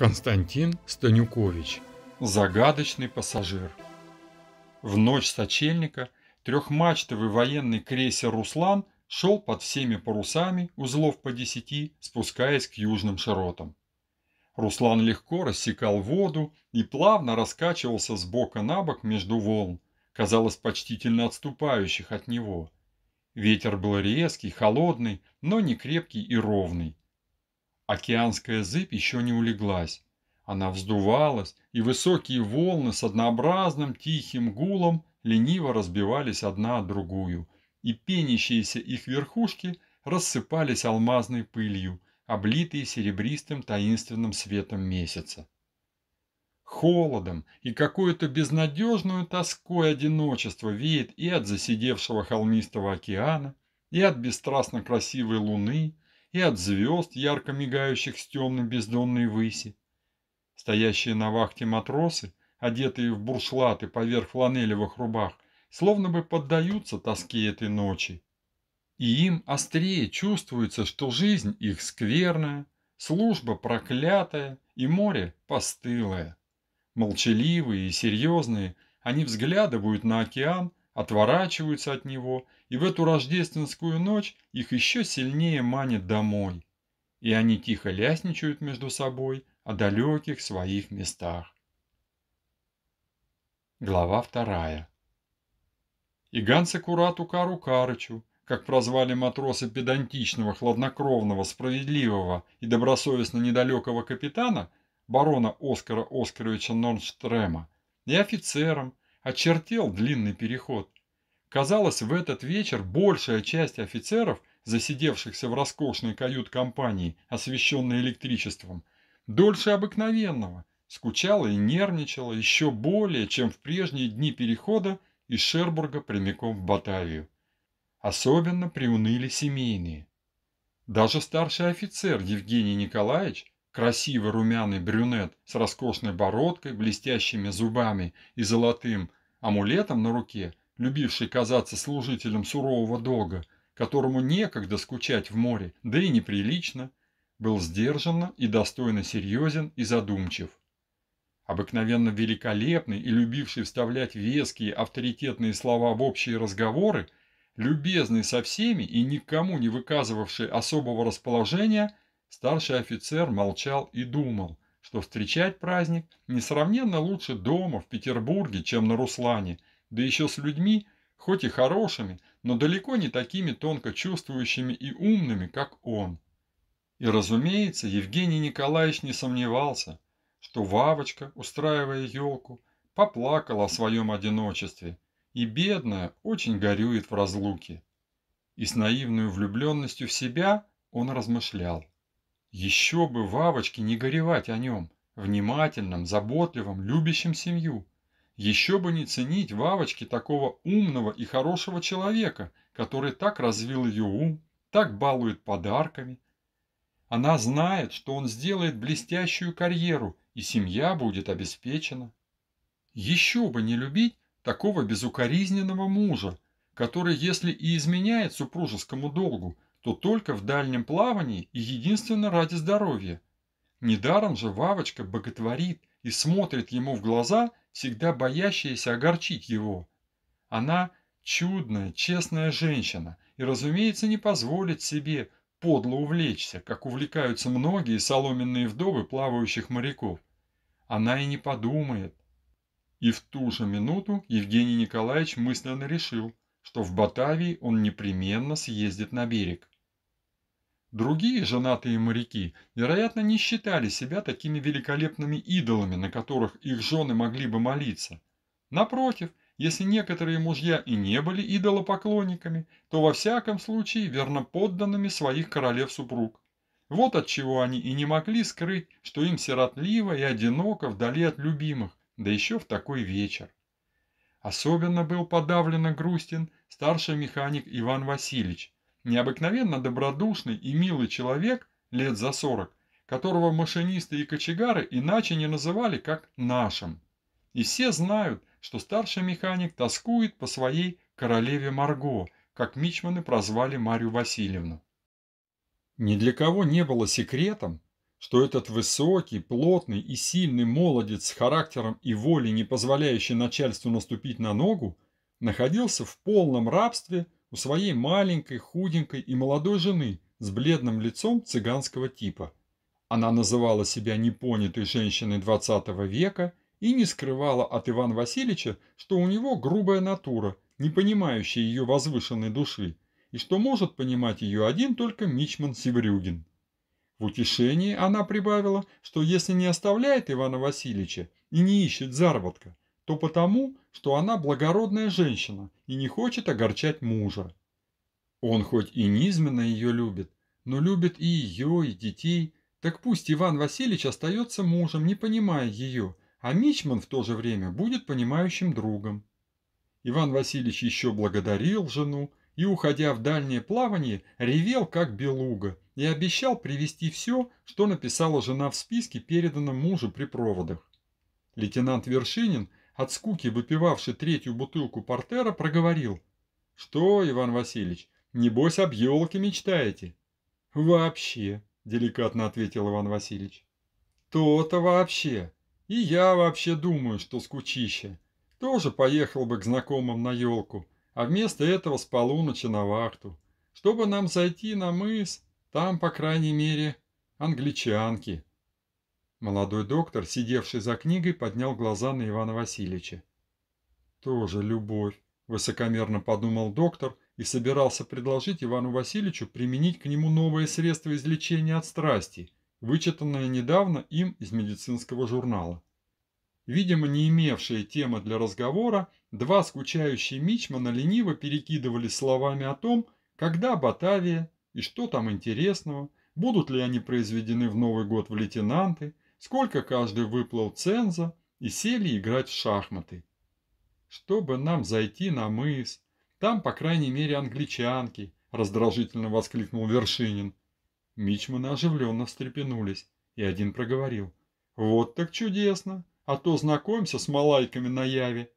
Константин Станюкович. Загадочный пассажир. В ночь сочельника трехмачтовый военный крейсер «Руслан» шел под всеми парусами, узлов по десяти, спускаясь к южным широтам. Руслан легко рассекал воду и плавно раскачивался с бока на бок между волн, казалось, почтительно отступающих от него. Ветер был резкий, холодный, но не крепкий и ровный. Океанская зыбь еще не улеглась. Она вздувалась, и высокие волны с однообразным тихим гулом лениво разбивались одна от другую, и пенящиеся их верхушки рассыпались алмазной пылью, облитые серебристым таинственным светом месяца. Холодом и какую-то безнадежную тоской одиночество веет и от засидевшего холмистого океана, и от бесстрастно красивой луны, и от звезд, ярко мигающих с темной бездонной выси. Стоящие на вахте матросы, одетые в буршлаты поверх фланелевых рубах, словно бы поддаются тоске этой ночи. И им острее чувствуется, что жизнь их скверная, служба проклятая и море постылое. Молчаливые и серьезные, они взглядывают на океан, отворачиваются от него, и в эту рождественскую ночь их еще сильнее манит домой. И они тихо лясничают между собой о далеких своих местах. Глава вторая. И Ганса Курату Кару Карычу, как прозвали матросы педантичного, хладнокровного, справедливого и добросовестно недалекого капитана, барона Оскара Оскаровича Норнштрема, и офицерам, очертел длинный переход. Казалось, в этот вечер большая часть офицеров, засидевшихся в роскошной кают-компании, освещенной электричеством, дольше обыкновенного, скучала и нервничала еще более, чем в прежние дни перехода из Шербурга прямиком в Батавию. Особенно приуныли семейные. Даже старший офицер Евгений Николаевич, Красивый румяный брюнет с роскошной бородкой, блестящими зубами и золотым амулетом на руке, любивший казаться служителем сурового дога, которому некогда скучать в море, да и неприлично, был сдержанно и достойно серьезен и задумчив. Обыкновенно великолепный и любивший вставлять веские авторитетные слова в общие разговоры, любезный со всеми и никому не выказывавший особого расположения – Старший офицер молчал и думал, что встречать праздник несравненно лучше дома в Петербурге, чем на Руслане, да еще с людьми, хоть и хорошими, но далеко не такими тонко чувствующими и умными, как он. И, разумеется, Евгений Николаевич не сомневался, что Вавочка, устраивая елку, поплакала о своем одиночестве, и бедная очень горюет в разлуке. И с наивной влюбленностью в себя он размышлял. Еще бы Вавочке не горевать о нем, внимательном, заботливом, любящем семью. Еще бы не ценить Вавочке такого умного и хорошего человека, который так развил ее ум, так балует подарками. Она знает, что он сделает блестящую карьеру, и семья будет обеспечена. Еще бы не любить такого безукоризненного мужа, который, если и изменяет супружескому долгу, то только в дальнем плавании и единственно ради здоровья. Недаром же Вавочка боготворит и смотрит ему в глаза, всегда боящаяся огорчить его. Она чудная, честная женщина и, разумеется, не позволит себе подло увлечься, как увлекаются многие соломенные вдовы плавающих моряков. Она и не подумает. И в ту же минуту Евгений Николаевич мысленно решил, что в Батавии он непременно съездит на берег. Другие женатые моряки, вероятно, не считали себя такими великолепными идолами, на которых их жены могли бы молиться. Напротив, если некоторые мужья и не были идолопоклонниками, то во всяком случае верно подданными своих королев-супруг. Вот от чего они и не могли скрыть, что им сиротливо и одиноко вдали от любимых, да еще в такой вечер. Особенно был подавленно грустен старший механик Иван Васильевич, Необыкновенно добродушный и милый человек лет за сорок, которого машинисты и кочегары иначе не называли, как «нашим». И все знают, что старший механик тоскует по своей «королеве Марго», как мичманы прозвали Марию Васильевну. Ни для кого не было секретом, что этот высокий, плотный и сильный молодец с характером и волей, не позволяющий начальству наступить на ногу, находился в полном рабстве – у своей маленькой, худенькой и молодой жены с бледным лицом цыганского типа. Она называла себя непонятой женщиной 20 века и не скрывала от Ивана Васильевича, что у него грубая натура, не понимающая ее возвышенной души, и что может понимать ее один только Мичман Севрюгин. В утешении она прибавила, что если не оставляет Ивана Васильевича и не ищет заработка, то потому, что она благородная женщина и не хочет огорчать мужа. Он хоть и низменно ее любит, но любит и ее, и детей, так пусть Иван Васильевич остается мужем, не понимая ее, а Мичман в то же время будет понимающим другом. Иван Васильевич еще благодарил жену и, уходя в дальнее плавание, ревел как белуга и обещал привести все, что написала жена в списке, переданном мужу при проводах. Лейтенант Вершинин – от скуки выпивавший третью бутылку портера, проговорил. «Что, Иван Васильевич, небось об елке мечтаете?» «Вообще», — деликатно ответил Иван Васильевич. «То-то вообще. И я вообще думаю, что скучище. Тоже поехал бы к знакомым на елку, а вместо этого с полуночи на вахту. Чтобы нам зайти на мыс, там, по крайней мере, англичанки». Молодой доктор, сидевший за книгой, поднял глаза на Ивана Васильевича. «Тоже любовь», – высокомерно подумал доктор и собирался предложить Ивану Васильевичу применить к нему новое средство излечения от страсти, вычитанное недавно им из медицинского журнала. Видимо, не имевшие темы для разговора, два скучающие мичмана лениво перекидывали словами о том, когда Батавия и что там интересного, будут ли они произведены в Новый год в лейтенанты – сколько каждый выплыл ценза, и сели играть в шахматы. Чтобы нам зайти на мыс, там, по крайней мере, англичанки, раздражительно воскликнул Вершинин. Мичманы оживленно встрепенулись, и один проговорил. Вот так чудесно, а то знакомимся с малайками на яве.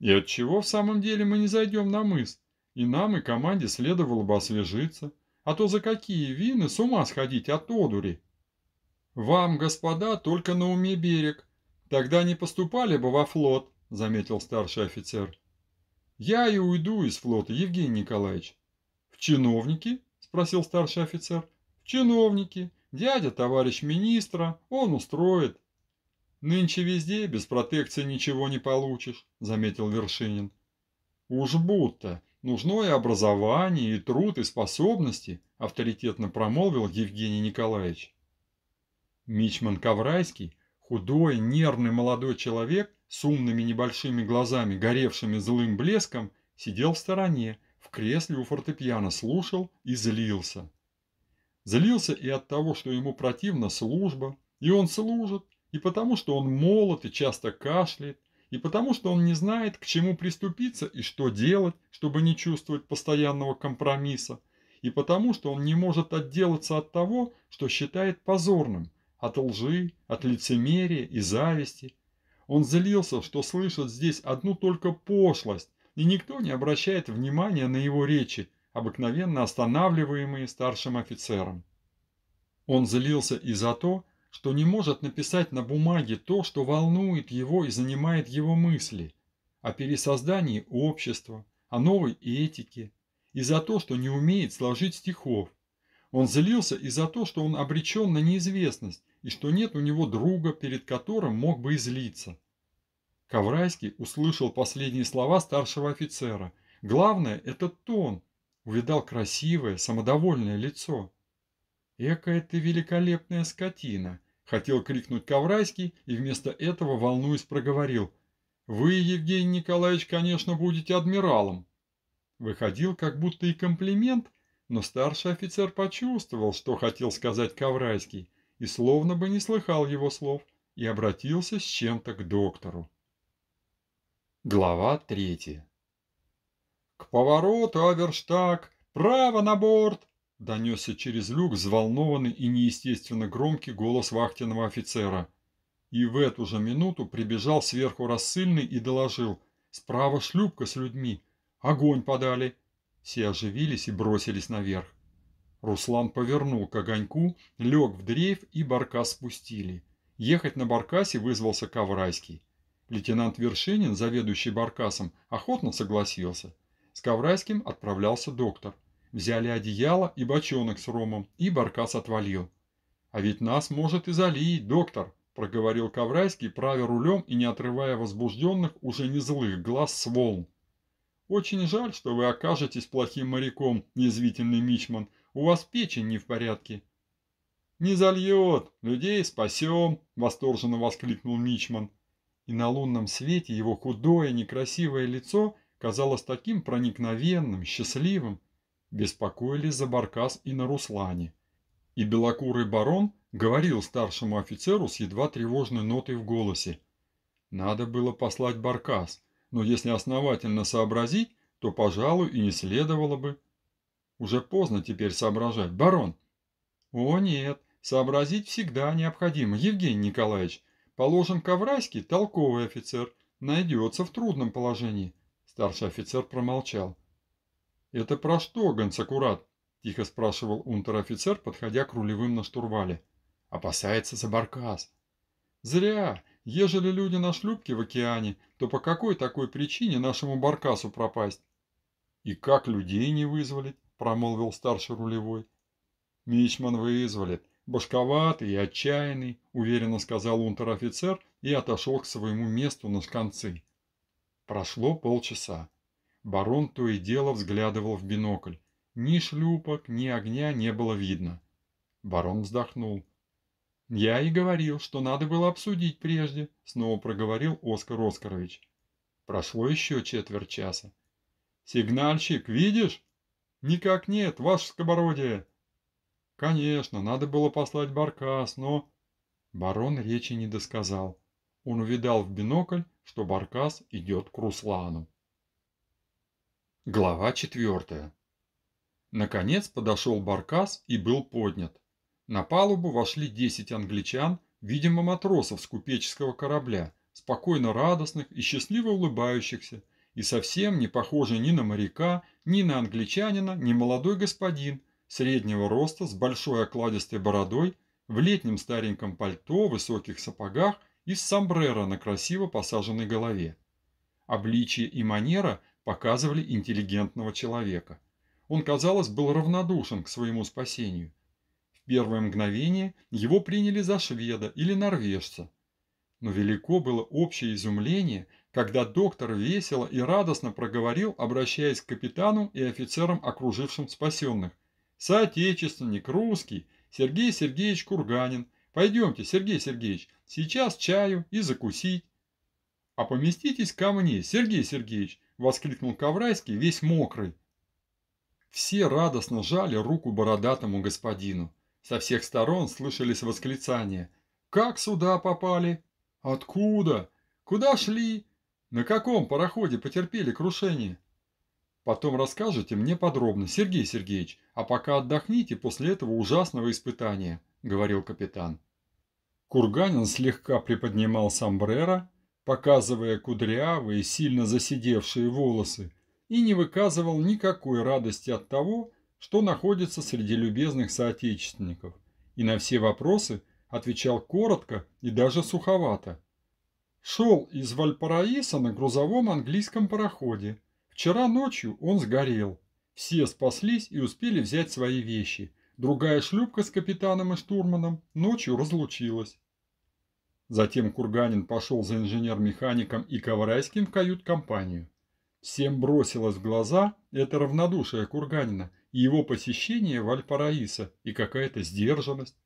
И от чего в самом деле мы не зайдем на мыс? И нам, и команде следовало бы освежиться, а то за какие вины с ума сходить от одури. «Вам, господа, только на уме берег. Тогда не поступали бы во флот», — заметил старший офицер. «Я и уйду из флота, Евгений Николаевич». «В чиновники?» — спросил старший офицер. «В чиновники. Дядя товарищ министра, он устроит». «Нынче везде без протекции ничего не получишь», — заметил Вершинин. «Уж будто. Нужно и образование, и труд, и способности», — авторитетно промолвил Евгений Николаевич. Мичман Коврайский, худой, нервный молодой человек с умными небольшими глазами, горевшими злым блеском, сидел в стороне, в кресле у фортепиано, слушал и злился. Злился и от того, что ему противна служба, и он служит, и потому, что он молод и часто кашляет, и потому, что он не знает, к чему приступиться и что делать, чтобы не чувствовать постоянного компромисса, и потому, что он не может отделаться от того, что считает позорным – от лжи, от лицемерия и зависти. Он злился, что слышит здесь одну только пошлость, и никто не обращает внимания на его речи, обыкновенно останавливаемые старшим офицером. Он злился и за то, что не может написать на бумаге то, что волнует его и занимает его мысли, о пересоздании общества, о новой этике, и за то, что не умеет сложить стихов. Он злился и за то, что он обречен на неизвестность, и что нет у него друга, перед которым мог бы излиться. Коврайский услышал последние слова старшего офицера. Главное – это тон. Увидал красивое, самодовольное лицо. «Экая ты великолепная скотина!» – хотел крикнуть Коврайский и вместо этого, волнуясь, проговорил. «Вы, Евгений Николаевич, конечно, будете адмиралом». Выходил как будто и комплимент, но старший офицер почувствовал, что хотел сказать Коврайский, и словно бы не слыхал его слов, и обратился с чем-то к доктору. Глава третья. «К повороту, Аверштаг! Право на борт!» – донесся через люк взволнованный и неестественно громкий голос вахтенного офицера. И в эту же минуту прибежал сверху рассыльный и доложил «Справа шлюпка с людьми! Огонь подали!» Все оживились и бросились наверх. Руслан повернул к огоньку, лег в дрейф и баркас спустили. Ехать на баркасе вызвался Коврайский. Лейтенант Вершинин, заведующий баркасом, охотно согласился. С Коврайским отправлялся доктор. Взяли одеяло и бочонок с ромом, и баркас отвалил. «А ведь нас может и залить, доктор», – проговорил Коврайский, правя рулем и не отрывая возбужденных, уже не злых, глаз с волн. «Очень жаль, что вы окажетесь плохим моряком, неизвительный мичман», у вас печень не в порядке». «Не зальет! Людей спасем!» – восторженно воскликнул Мичман. И на лунном свете его худое, некрасивое лицо казалось таким проникновенным, счастливым. Беспокоились за Баркас и на Руслане. И белокурый барон говорил старшему офицеру с едва тревожной нотой в голосе. Надо было послать Баркас, но если основательно сообразить, то, пожалуй, и не следовало бы. Уже поздно теперь соображать. Барон. О, нет. Сообразить всегда необходимо. Евгений Николаевич, положим, Коврайский толковый офицер. Найдется в трудном положении. Старший офицер промолчал. «Это про что, Гонцакурат?» – тихо спрашивал унтер-офицер, подходя к рулевым на штурвале. «Опасается за баркас». «Зря. Ежели люди на шлюпке в океане, то по какой такой причине нашему баркасу пропасть?» «И как людей не вызволить?» промолвил старший рулевой. «Мичман вызвали. Башковатый и отчаянный», – уверенно сказал унтер-офицер и отошел к своему месту на шканцы. Прошло полчаса. Барон то и дело взглядывал в бинокль. Ни шлюпок, ни огня не было видно. Барон вздохнул. «Я и говорил, что надо было обсудить прежде», — снова проговорил Оскар Оскарович. Прошло еще четверть часа. «Сигнальщик, видишь?» «Никак нет, ваше скобородие!» «Конечно, надо было послать Баркас, но...» Барон речи не досказал. Он увидал в бинокль, что Баркас идет к Руслану. Глава четвертая. Наконец подошел Баркас и был поднят. На палубу вошли десять англичан, видимо матросов с купеческого корабля, спокойно радостных и счастливо улыбающихся, и совсем не похожий ни на моряка, ни на англичанина, ни молодой господин, среднего роста, с большой окладистой бородой, в летнем стареньком пальто, высоких сапогах и с сомбреро на красиво посаженной голове. Обличие и манера показывали интеллигентного человека. Он, казалось, был равнодушен к своему спасению. В первое мгновение его приняли за шведа или норвежца. Но велико было общее изумление – когда доктор весело и радостно проговорил, обращаясь к капитану и офицерам, окружившим спасенных. «Соотечественник, русский, Сергей Сергеевич Курганин. Пойдемте, Сергей Сергеевич, сейчас чаю и закусить». «А поместитесь ко мне, Сергей Сергеевич!» – воскликнул Коврайский, весь мокрый. Все радостно жали руку бородатому господину. Со всех сторон слышались восклицания. «Как сюда попали? Откуда? Куда шли? На каком пароходе потерпели крушение? Потом расскажете мне подробно, Сергей Сергеевич, а пока отдохните после этого ужасного испытания», — говорил капитан. Курганин слегка приподнимал сомбреро, показывая кудрявые, сильно засидевшие волосы, и не выказывал никакой радости от того, что находится среди любезных соотечественников, и на все вопросы отвечал коротко и даже суховато. Шел из Вальпараиса на грузовом английском пароходе. Вчера ночью он сгорел. Все спаслись и успели взять свои вещи. Другая шлюпка с капитаном и штурманом ночью разлучилась. Затем Курганин пошел за инженер-механиком и Коврайским в кают-компанию. Всем бросилось в глаза это равнодушие Курганина и его посещение Вальпараиса и какая-то сдержанность.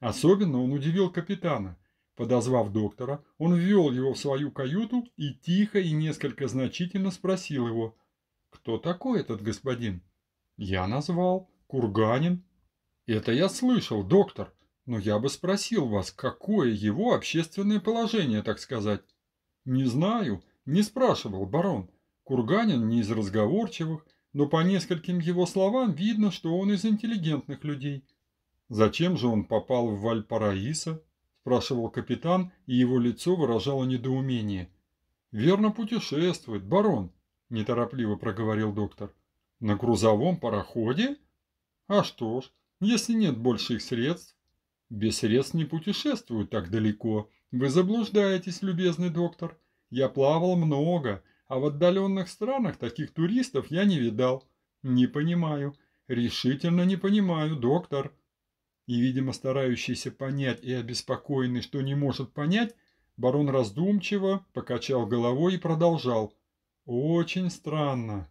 Особенно он удивил капитана – Подозвав доктора, он ввел его в свою каюту и тихо и несколько значительно спросил его, «Кто такой этот господин?» «Я назвал. Курганин». «Это я слышал, доктор, но я бы спросил вас, какое его общественное положение, так сказать?» «Не знаю, не спрашивал барон. Курганин не из разговорчивых, но по нескольким его словам видно, что он из интеллигентных людей». «Зачем же он попал в Вальпараисо?» спрашивал капитан, и его лицо выражало недоумение. «Верно путешествовать, барон», – неторопливо проговорил доктор. «На грузовом пароходе? А что ж, если нет больших средств?» «Без средств не путешествуют так далеко. Вы заблуждаетесь, любезный доктор. Я плавал много, а в отдаленных странах таких туристов я не видал. Не понимаю, решительно не понимаю, доктор» и, видимо, старающийся понять и обеспокоенный, что не может понять, барон раздумчиво покачал головой и продолжал. «Очень странно.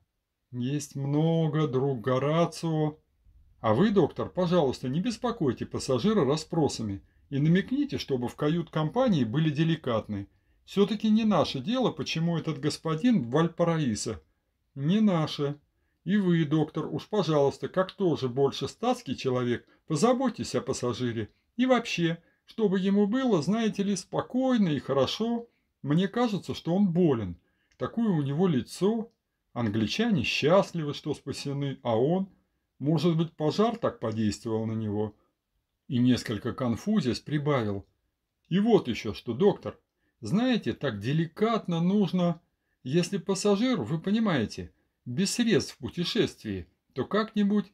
Есть много, друг Горацио. А вы, доктор, пожалуйста, не беспокойте пассажира расспросами и намекните, чтобы в кают-компании были деликатны. Все-таки не наше дело, почему этот господин Вальпараиса. Не наше». И вы, доктор, уж, пожалуйста, как тоже больше статский человек, позаботьтесь о пассажире. И вообще, чтобы ему было, знаете ли, спокойно и хорошо. Мне кажется, что он болен. Такое у него лицо. Англичане счастливы, что спасены, а он... Может быть, пожар так подействовал на него. И несколько конфузясь прибавил. И вот еще что, доктор. Знаете, так деликатно нужно... Если пассажир, вы понимаете, без средств в путешествии, то как-нибудь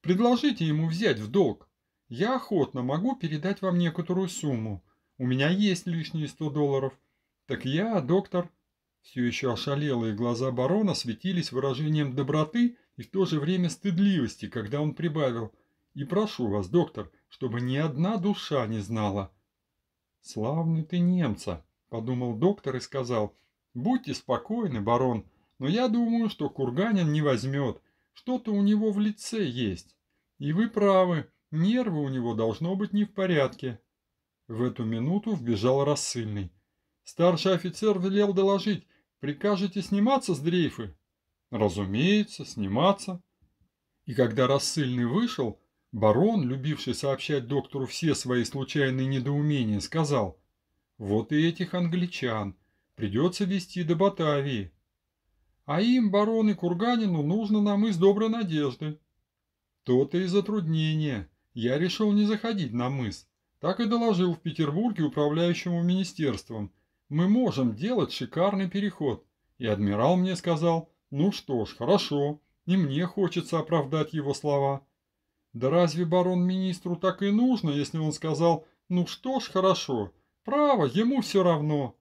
предложите ему взять в долг. Я охотно могу передать вам некоторую сумму. У меня есть лишние 100 долларов. Так я, доктор...» Все еще ошалелые глаза барона светились выражением доброты и в то же время стыдливости, когда он прибавил «И прошу вас, доктор, чтобы ни одна душа не знала». «Славный ты немца», — подумал доктор и сказал «Будьте спокойны, барон, но я думаю, что Курганин не возьмет. Что-то у него в лице есть. И вы правы, нервы у него должно быть не в порядке. В эту минуту вбежал рассыльный. Старший офицер велел доложить. Прикажете сниматься с дрейфы? Разумеется, сниматься. И когда рассыльный вышел, барон, любивший сообщать доктору все свои случайные недоумения, сказал, «Вот и этих англичан придется вести до Батавии». А им, бароны Курганину, нужно нам из доброй надежды. То-то и затруднение. Я решил не заходить на мыс. Так и доложил в Петербурге управляющему министерством. Мы можем делать шикарный переход. И адмирал мне сказал, ну что ж, хорошо, и мне хочется оправдать его слова. Да разве барон министру так и нужно, если он сказал, ну что ж, хорошо, право, ему все равно.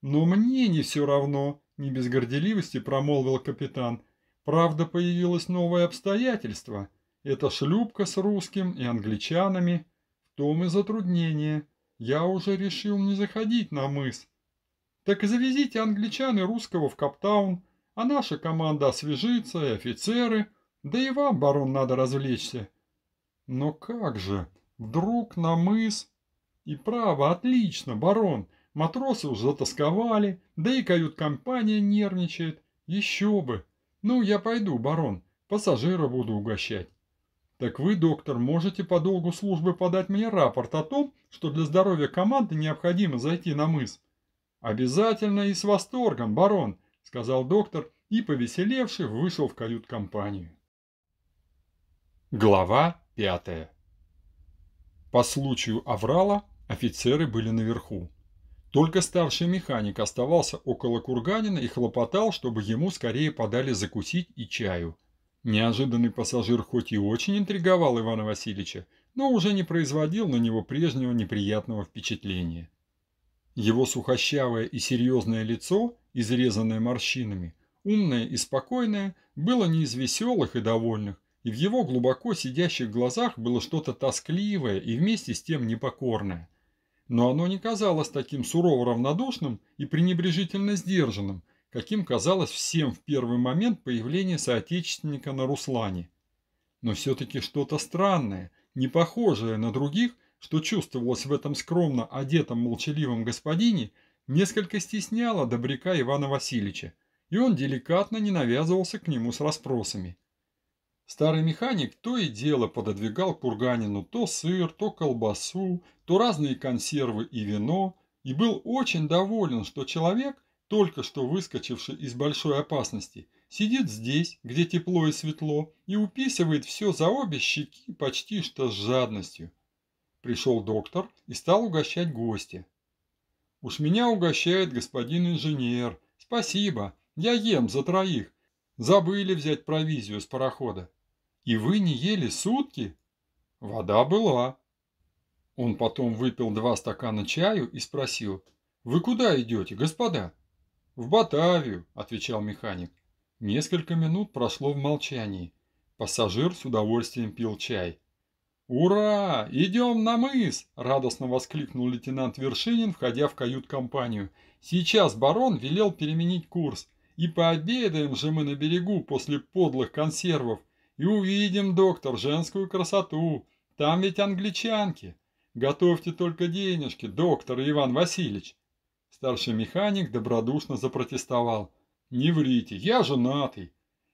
Но мне не все равно, не без горделивости промолвил капитан. Правда, появилось новое обстоятельство. Это шлюпка с русским и англичанами. В том и затруднение. Я уже решил не заходить на мыс. Так и завезите англичан и русского в Каптаун, а наша команда освежится, и офицеры. Да и вам, барон, надо развлечься. Но как же? Вдруг на мыс... И право, отлично, барон. Матросы уже затасковали, да и кают-компания нервничает. Еще бы. Ну, я пойду, барон, пассажира буду угощать. Так вы, доктор, можете по долгу службы подать мне рапорт о том, что для здоровья команды необходимо зайти на мыс. Обязательно и с восторгом, барон, сказал доктор и, повеселевший, вышел в кают-компанию. Глава пятая. По случаю Аврала офицеры были наверху. Только старший механик оставался около курганина и хлопотал, чтобы ему скорее подали закусить и чаю. Неожиданный пассажир хоть и очень интриговал Ивана Васильевича, но уже не производил на него прежнего неприятного впечатления. Его сухощавое и серьезное лицо, изрезанное морщинами, умное и спокойное, было не из веселых и довольных, и в его глубоко сидящих глазах было что-то тоскливое и вместе с тем непокорное но оно не казалось таким сурово равнодушным и пренебрежительно сдержанным, каким казалось всем в первый момент появления соотечественника на Руслане. Но все-таки что-то странное, не похожее на других, что чувствовалось в этом скромно одетом молчаливом господине, несколько стесняло добряка Ивана Васильевича, и он деликатно не навязывался к нему с расспросами. Старый механик то и дело пододвигал курганину то сыр, то колбасу, то разные консервы и вино, и был очень доволен, что человек, только что выскочивший из большой опасности, сидит здесь, где тепло и светло, и уписывает все за обе щеки почти что с жадностью. Пришел доктор и стал угощать гостя. «Уж меня угощает господин инженер. Спасибо, я ем за троих, Забыли взять провизию с парохода. И вы не ели сутки? Вода была. Он потом выпил два стакана чаю и спросил, «Вы куда идете, господа?» «В Батавию», – отвечал механик. Несколько минут прошло в молчании. Пассажир с удовольствием пил чай. «Ура! Идем на мыс!» – радостно воскликнул лейтенант Вершинин, входя в кают-компанию. «Сейчас барон велел переменить курс. И пообедаем же мы на берегу после подлых консервов и увидим, доктор, женскую красоту. Там ведь англичанки. Готовьте только денежки, доктор Иван Васильевич. Старший механик добродушно запротестовал. Не врите, я женатый.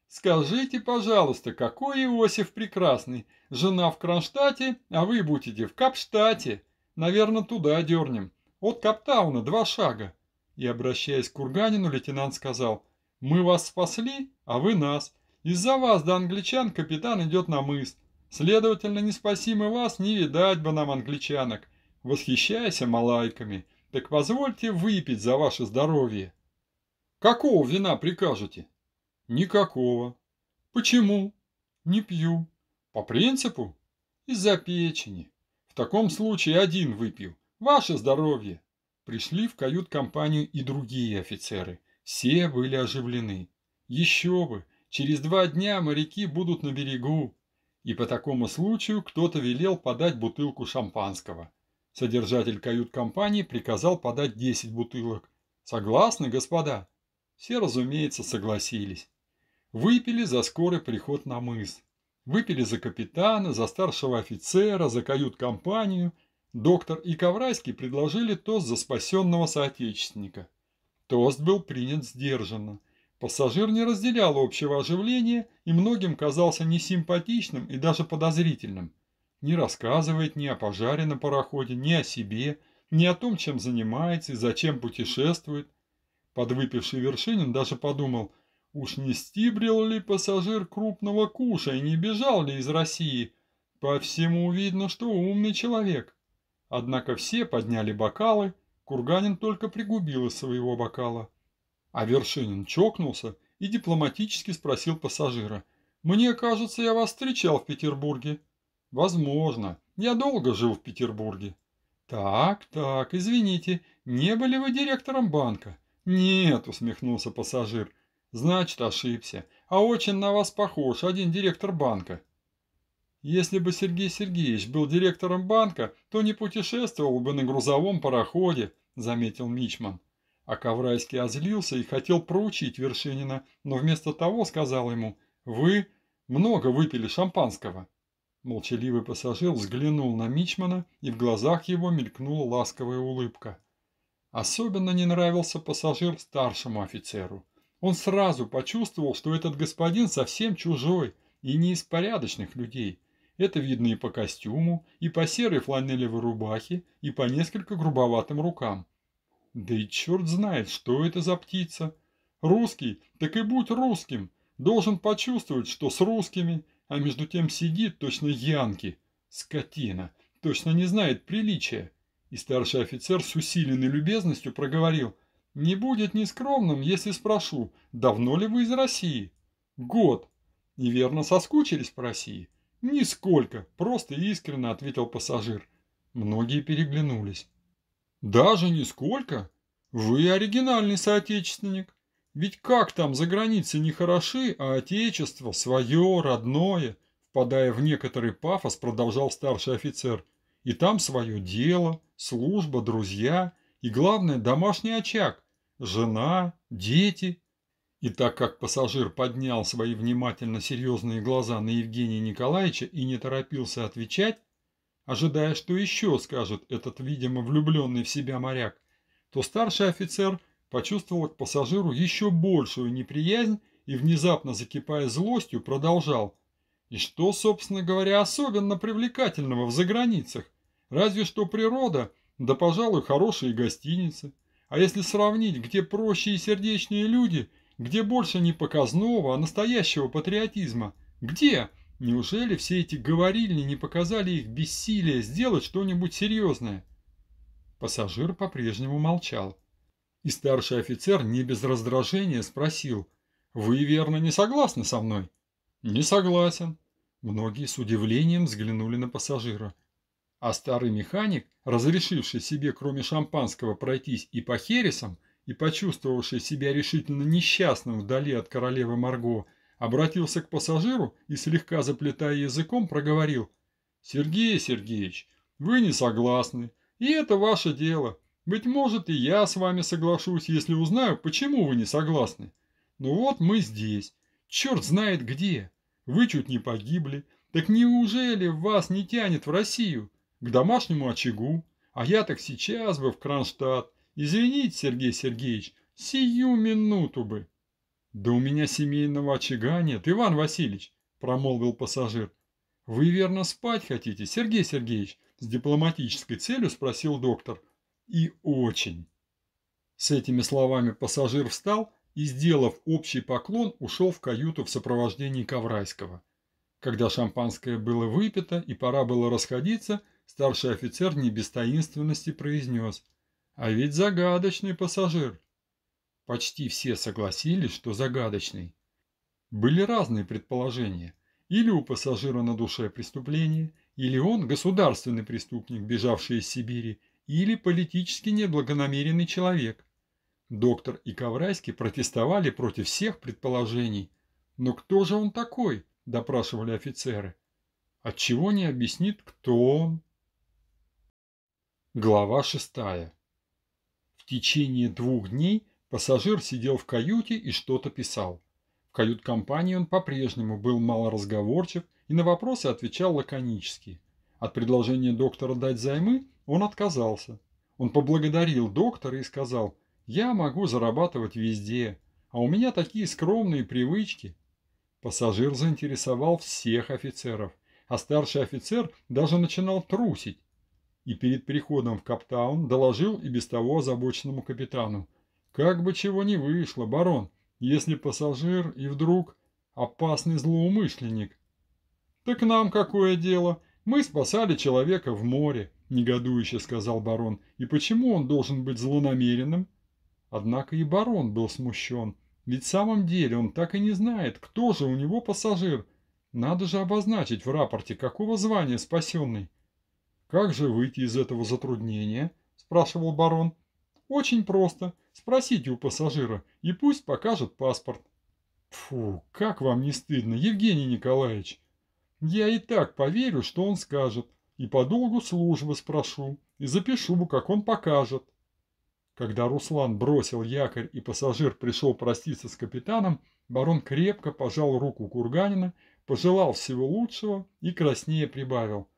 Скажите, пожалуйста, какой Иосиф прекрасный. Жена в Кронштадте, а вы будете в Капштадте. Наверное, туда дернем. От Каптауна два шага. И, обращаясь к Курганину, лейтенант сказал, мы вас спасли, а вы нас. Из-за вас до англичан капитан идет на мыс. Следовательно, не спасим и вас, не видать бы нам англичанок. Восхищайся малайками. Так позвольте выпить за ваше здоровье. Какого вина прикажете? Никакого. Почему? Не пью. По принципу? Из-за печени. В таком случае один выпью. Ваше здоровье. Пришли в кают-компанию и другие офицеры – все были оживлены. Еще бы, через два дня моряки будут на берегу. И по такому случаю кто-то велел подать бутылку шампанского. Содержатель кают-компании приказал подать 10 бутылок. Согласны, господа? Все, разумеется, согласились. Выпили за скорый приход на мыс. Выпили за капитана, за старшего офицера, за кают-компанию. Доктор и Коврайский предложили тост за спасенного соотечественника. Тост был принят сдержанно. Пассажир не разделял общего оживления и многим казался несимпатичным и даже подозрительным. Не рассказывает ни о пожаре на пароходе, ни о себе, ни о том, чем занимается и зачем путешествует. Подвыпивший Вершинин даже подумал, уж не стибрил ли пассажир крупного куша и не бежал ли из России. По всему видно, что умный человек. Однако все подняли бокалы, Курганин только пригубил из своего бокала. А Вершинин чокнулся и дипломатически спросил пассажира. «Мне кажется, я вас встречал в Петербурге». «Возможно. Я долго жил в Петербурге». «Так, так, извините, не были вы директором банка?» «Нет», — усмехнулся пассажир. «Значит, ошибся. А очень на вас похож один директор банка». Если бы Сергей Сергеевич был директором банка, то не путешествовал бы на грузовом пароходе, заметил Мичман. А Коврайский озлился и хотел проучить Вершинина, но вместо того сказал ему «Вы много выпили шампанского». Молчаливый пассажир взглянул на Мичмана, и в глазах его мелькнула ласковая улыбка. Особенно не нравился пассажир старшему офицеру. Он сразу почувствовал, что этот господин совсем чужой и не из порядочных людей – это видно и по костюму, и по серой фланелевой рубахе, и по несколько грубоватым рукам. Да и черт знает, что это за птица. Русский, так и будь русским, должен почувствовать, что с русскими, а между тем сидит точно янки, скотина, точно не знает приличия. И старший офицер с усиленной любезностью проговорил, «Не будет нескромным, если спрошу, давно ли вы из России?» «Год». «Неверно соскучились по России?» «Нисколько», – просто и искренне ответил пассажир. Многие переглянулись. «Даже нисколько? Вы оригинальный соотечественник. Ведь как там за границей не хороши, а отечество, свое, родное?» Впадая в некоторый пафос, продолжал старший офицер. «И там свое дело, служба, друзья и, главное, домашний очаг, жена, дети, и так как пассажир поднял свои внимательно серьезные глаза на Евгения Николаевича и не торопился отвечать, ожидая, что еще скажет этот, видимо, влюбленный в себя моряк, то старший офицер почувствовал к пассажиру еще большую неприязнь и, внезапно закипая злостью, продолжал. И что, собственно говоря, особенно привлекательного в заграницах? Разве что природа, да, пожалуй, хорошие гостиницы. А если сравнить, где проще и сердечнее люди – где больше не показного, а настоящего патриотизма? Где? Неужели все эти говорильни не показали их бессилие сделать что-нибудь серьезное? Пассажир по-прежнему молчал. И старший офицер не без раздражения спросил. «Вы, верно, не согласны со мной?» «Не согласен». Многие с удивлением взглянули на пассажира. А старый механик, разрешивший себе кроме шампанского пройтись и по хересам, и, почувствовавший себя решительно несчастным вдали от королевы Марго, обратился к пассажиру и, слегка заплетая языком, проговорил «Сергей Сергеевич, вы не согласны, и это ваше дело. Быть может, и я с вами соглашусь, если узнаю, почему вы не согласны. Но вот мы здесь, черт знает где. Вы чуть не погибли, так неужели вас не тянет в Россию, к домашнему очагу? А я так сейчас бы в Кронштадт, Извините, Сергей Сергеевич, сию минуту бы. Да у меня семейного очага нет, Иван Васильевич, промолвил пассажир. Вы верно спать хотите, Сергей Сергеевич? С дипломатической целью спросил доктор. И очень. С этими словами пассажир встал и, сделав общий поклон, ушел в каюту в сопровождении Коврайского. Когда шампанское было выпито и пора было расходиться, старший офицер не без таинственности произнес – а ведь загадочный пассажир. Почти все согласились, что загадочный. Были разные предположения. Или у пассажира на душе преступление, или он государственный преступник, бежавший из Сибири, или политически неблагонамеренный человек. Доктор и Коврайский протестовали против всех предположений. «Но кто же он такой?» – допрашивали офицеры. «Отчего не объяснит, кто он?» Глава шестая течение двух дней пассажир сидел в каюте и что-то писал. В кают-компании он по-прежнему был малоразговорчив и на вопросы отвечал лаконически. От предложения доктора дать займы он отказался. Он поблагодарил доктора и сказал, «Я могу зарабатывать везде, а у меня такие скромные привычки». Пассажир заинтересовал всех офицеров, а старший офицер даже начинал трусить, и перед переходом в Каптаун доложил и без того озабоченному капитану. «Как бы чего ни вышло, барон, если пассажир и вдруг опасный злоумышленник». «Так нам какое дело? Мы спасали человека в море», – негодующе сказал барон. «И почему он должен быть злонамеренным?» Однако и барон был смущен. Ведь в самом деле он так и не знает, кто же у него пассажир. Надо же обозначить в рапорте, какого звания спасенный. «Как же выйти из этого затруднения?» – спрашивал барон. «Очень просто. Спросите у пассажира, и пусть покажет паспорт». «Фу, как вам не стыдно, Евгений Николаевич!» «Я и так поверю, что он скажет, и по долгу службы спрошу, и запишу, как он покажет». Когда Руслан бросил якорь и пассажир пришел проститься с капитаном, барон крепко пожал руку Курганина, пожелал всего лучшего и краснее прибавил –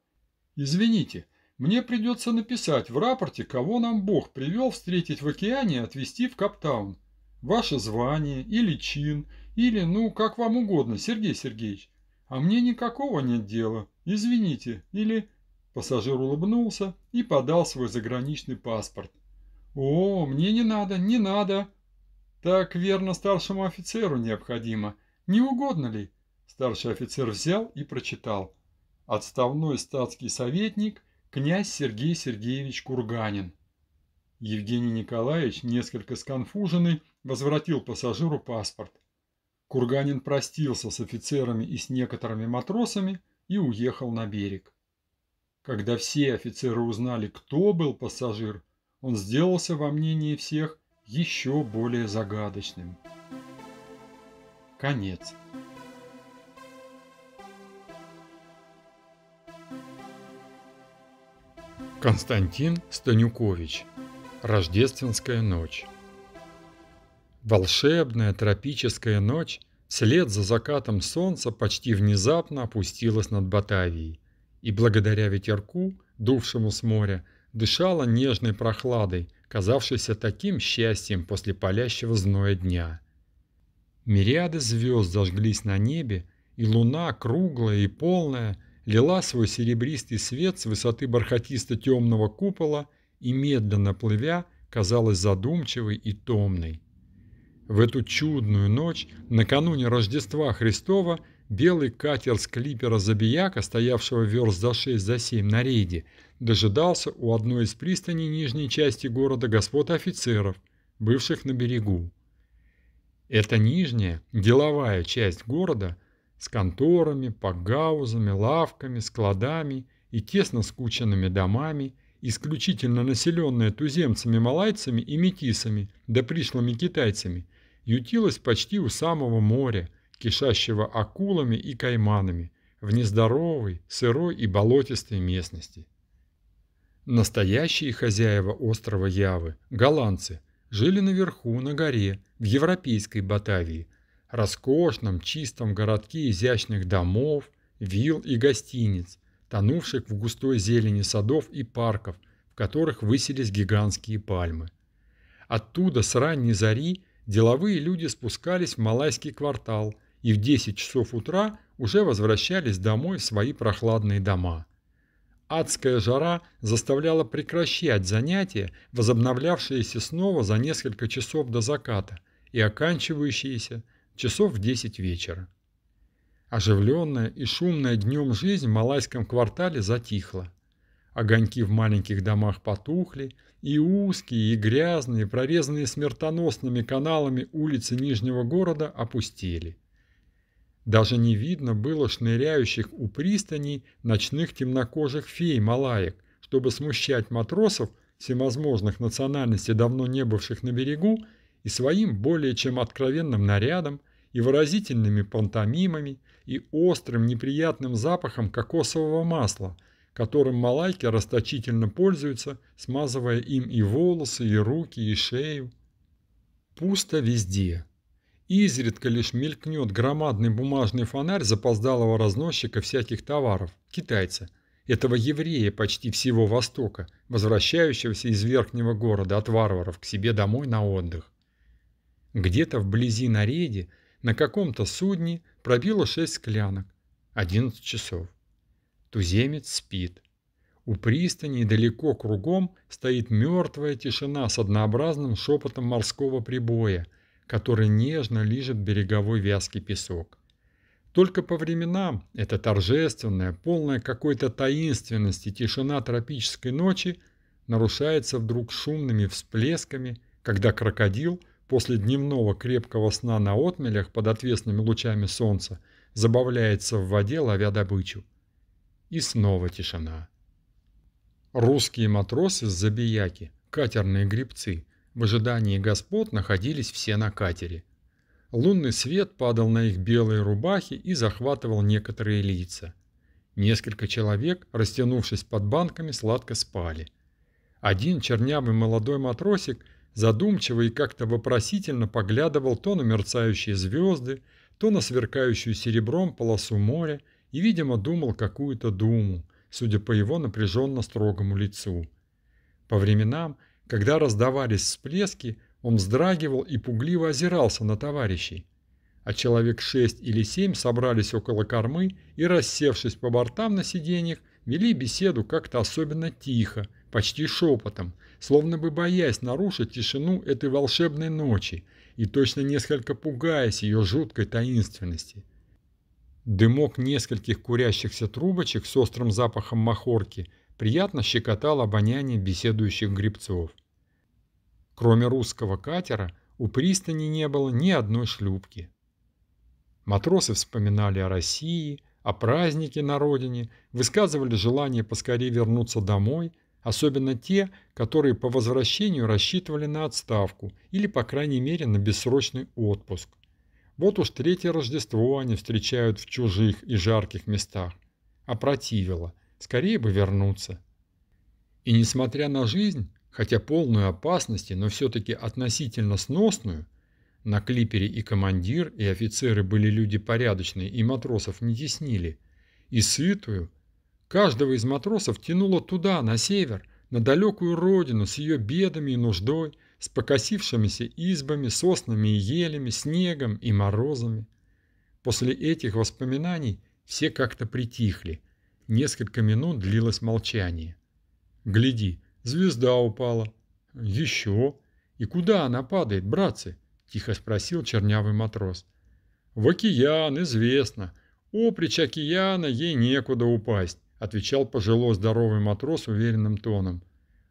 Извините, мне придется написать в рапорте, кого нам Бог привел встретить в океане и отвезти в Каптаун. Ваше звание или чин, или, ну, как вам угодно, Сергей Сергеевич. А мне никакого нет дела. Извините. Или... Пассажир улыбнулся и подал свой заграничный паспорт. «О, мне не надо, не надо!» «Так верно старшему офицеру необходимо. Не угодно ли?» Старший офицер взял и прочитал – отставной статский советник князь Сергей Сергеевич Курганин. Евгений Николаевич, несколько сконфуженный, возвратил пассажиру паспорт. Курганин простился с офицерами и с некоторыми матросами и уехал на берег. Когда все офицеры узнали, кто был пассажир, он сделался во мнении всех еще более загадочным. Конец. Константин Станюкович. Рождественская ночь. Волшебная тропическая ночь вслед за закатом солнца почти внезапно опустилась над Батавией, и благодаря ветерку, дувшему с моря, дышала нежной прохладой, казавшейся таким счастьем после палящего зноя дня. Мириады звезд зажглись на небе, и луна, круглая и полная, лила свой серебристый свет с высоты бархатисто-темного купола и, медленно плывя, казалась задумчивой и томной. В эту чудную ночь, накануне Рождества Христова, белый катер с клипера «Забияка», стоявшего верст за 6 за 7 на рейде, дожидался у одной из пристаней нижней части города господ офицеров, бывших на берегу. Эта нижняя, деловая часть города – с конторами, погаузами, лавками, складами и тесно скученными домами, исключительно населенная туземцами-малайцами и метисами, да пришлыми китайцами, ютилась почти у самого моря, кишащего акулами и кайманами, в нездоровой, сырой и болотистой местности. Настоящие хозяева острова Явы, голландцы, жили наверху, на горе, в европейской Батавии – роскошном, чистом городке изящных домов, вилл и гостиниц, тонувших в густой зелени садов и парков, в которых высились гигантские пальмы. Оттуда с ранней зари деловые люди спускались в Малайский квартал и в 10 часов утра уже возвращались домой в свои прохладные дома. Адская жара заставляла прекращать занятия, возобновлявшиеся снова за несколько часов до заката и оканчивающиеся – часов в 10 вечера. Оживленная и шумная днем жизнь в малайском квартале затихла. Огоньки в маленьких домах потухли, и узкие, и грязные, прорезанные смертоносными каналами улицы Нижнего города опустели. Даже не видно было шныряющих у пристаней ночных темнокожих фей-малаек, чтобы смущать матросов всевозможных национальностей, давно не бывших на берегу, и своим более чем откровенным нарядом, и выразительными пантомимами, и острым неприятным запахом кокосового масла, которым малайки расточительно пользуются, смазывая им и волосы, и руки, и шею. Пусто везде. Изредка лишь мелькнет громадный бумажный фонарь запоздалого разносчика всяких товаров, китайца, этого еврея почти всего Востока, возвращающегося из верхнего города от варваров к себе домой на отдых. Где-то вблизи на рейде на каком-то судне пробило шесть склянок. Одиннадцать часов. Туземец спит. У пристани далеко кругом стоит мертвая тишина с однообразным шепотом морского прибоя, который нежно лижет береговой вязкий песок. Только по временам эта торжественная, полная какой-то таинственности тишина тропической ночи нарушается вдруг шумными всплесками, когда крокодил – после дневного крепкого сна на отмелях под отвесными лучами солнца забавляется в воде, ловя добычу. И снова тишина. Русские матросы-забияки, с катерные грибцы, в ожидании господ находились все на катере. Лунный свет падал на их белые рубахи и захватывал некоторые лица. Несколько человек, растянувшись под банками, сладко спали. Один чернявый молодой матросик – задумчиво и как-то вопросительно поглядывал то на мерцающие звезды, то на сверкающую серебром полосу моря и, видимо, думал какую-то думу, судя по его напряженно строгому лицу. По временам, когда раздавались всплески, он вздрагивал и пугливо озирался на товарищей. А человек шесть или семь собрались около кормы и, рассевшись по бортам на сиденьях, вели беседу как-то особенно тихо – почти шепотом, словно бы боясь нарушить тишину этой волшебной ночи и точно несколько пугаясь ее жуткой таинственности. Дымок нескольких курящихся трубочек с острым запахом махорки приятно щекотал обоняние беседующих грибцов. Кроме русского катера, у пристани не было ни одной шлюпки. Матросы вспоминали о России, о празднике на родине, высказывали желание поскорее вернуться домой – особенно те, которые по возвращению рассчитывали на отставку или, по крайней мере, на бессрочный отпуск. Вот уж третье Рождество они встречают в чужих и жарких местах. Опротивило. А Скорее бы вернуться. И несмотря на жизнь, хотя полную опасности, но все-таки относительно сносную, на клипере и командир, и офицеры были люди порядочные, и матросов не теснили, и сытую, Каждого из матросов тянуло туда, на север, на далекую родину с ее бедами и нуждой, с покосившимися избами, соснами и елями, снегом и морозами. После этих воспоминаний все как-то притихли. Несколько минут длилось молчание. «Гляди, звезда упала». «Еще». «И куда она падает, братцы?» – тихо спросил чернявый матрос. «В океан, известно. Опричь океана ей некуда упасть отвечал пожилой здоровый матрос уверенным тоном.